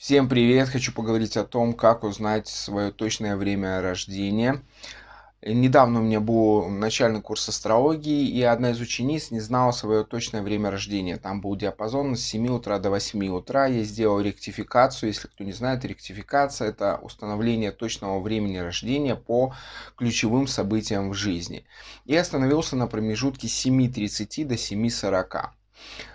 Всем привет! Хочу поговорить о том, как узнать свое точное время рождения. Э, недавно у меня был начальный курс астрологии, и одна из учениц не знала свое точное время рождения. Там был диапазон с 7 утра до 8 утра. Я сделал ректификацию. Если кто не знает, ректификация – это установление точного времени рождения по ключевым событиям в жизни. И остановился на промежутке с 7.30 до 7.40.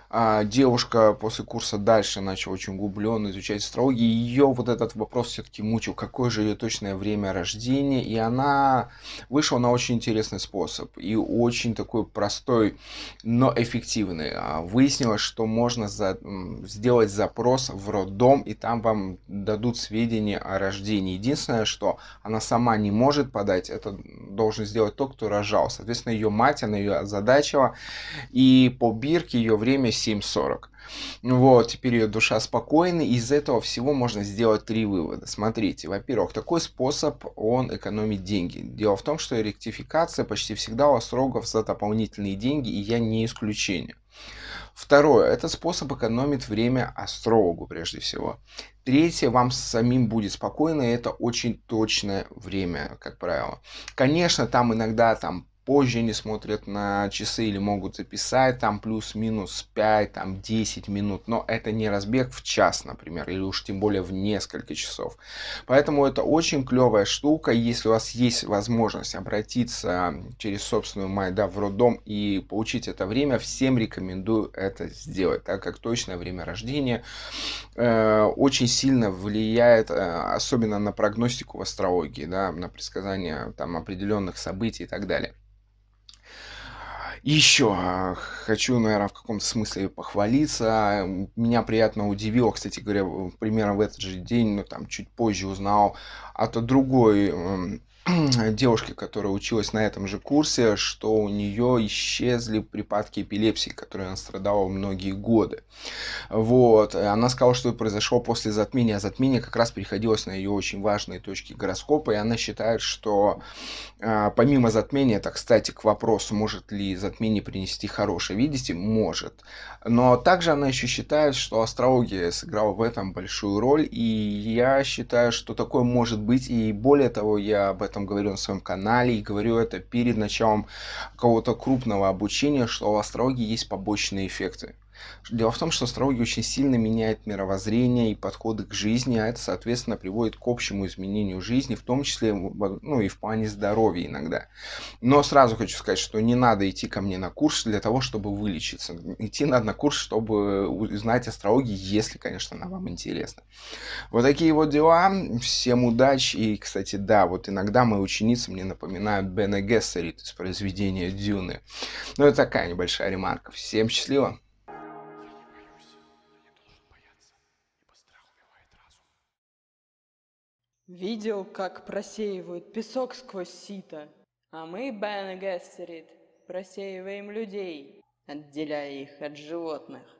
А, девушка после курса дальше начала очень углубленно изучать астрологию, ее вот этот вопрос все-таки мучил, какое же ее точное время рождения, и она вышла на очень интересный способ, и очень такой простой, но эффективный. А, выяснилось, что можно за... сделать запрос в роддом, и там вам дадут сведения о рождении. Единственное, что она сама не может подать, это должен сделать тот, кто рожал. Соответственно, ее мать, она ее озадачила. И по бирке ее время 7.40. Вот, теперь ее душа спокойна, и из этого всего можно сделать три вывода. Смотрите, во-первых, такой способ, он экономит деньги. Дело в том, что ректификация почти всегда у астрологов за дополнительные деньги, и я не исключение. Второе, это способ экономить время астрологу прежде всего. Третье, вам самим будет спокойно, и это очень точное время, как правило. Конечно, там иногда там позже они смотрят на часы или могут записать там плюс-минус 5, там 10 минут, но это не разбег в час, например, или уж тем более в несколько часов. Поэтому это очень клевая штука, если у вас есть возможность обратиться через собственную майда в роддом и получить это время, всем рекомендую это сделать, так как точное время рождения э, очень сильно влияет, э, особенно на прогностику в астрологии, да, на предсказание там определенных событий и так далее еще а, хочу, наверное, в каком-то смысле похвалиться. Меня приятно удивило, кстати говоря, примерно в этот же день, но ну, там чуть позже узнал а от другой эм, Э, девушке, которая училась на этом же курсе, что у нее исчезли припадки эпилепсии, которые она страдала многие годы. Вот. Э, она сказала, что это произошло после затмения. А затмение как раз приходилось на ее очень важные точки гороскопа, и она считает, что э, помимо затмения, так, кстати, к вопросу, может ли затмение принести хорошее, видите, может. Но также она еще считает, что астрология сыграла в этом большую роль, и я считаю, что такое может быть, и более того, я об этом этом говорю на своем канале и говорю это перед началом какого-то крупного обучения, что у астрологии есть побочные эффекты. Дело в том, что астрология очень сильно меняет мировоззрение и подходы к жизни, а это, соответственно, приводит к общему изменению жизни, в том числе ну, и в плане здоровья иногда. Но сразу хочу сказать, что не надо идти ко мне на курс для того, чтобы вылечиться. Идти надо на курс, чтобы узнать астрологию, если, конечно, она вам интересна. Вот такие вот дела. Всем удачи. И, кстати, да, вот иногда мои ученицы мне напоминают Бена Гессерит из произведения «Дюны». Но ну, это такая небольшая ремарка. Всем счастливо! Видел, как просеивают песок сквозь сито. А мы, Бен и Гессерит, просеиваем людей, отделяя их от животных.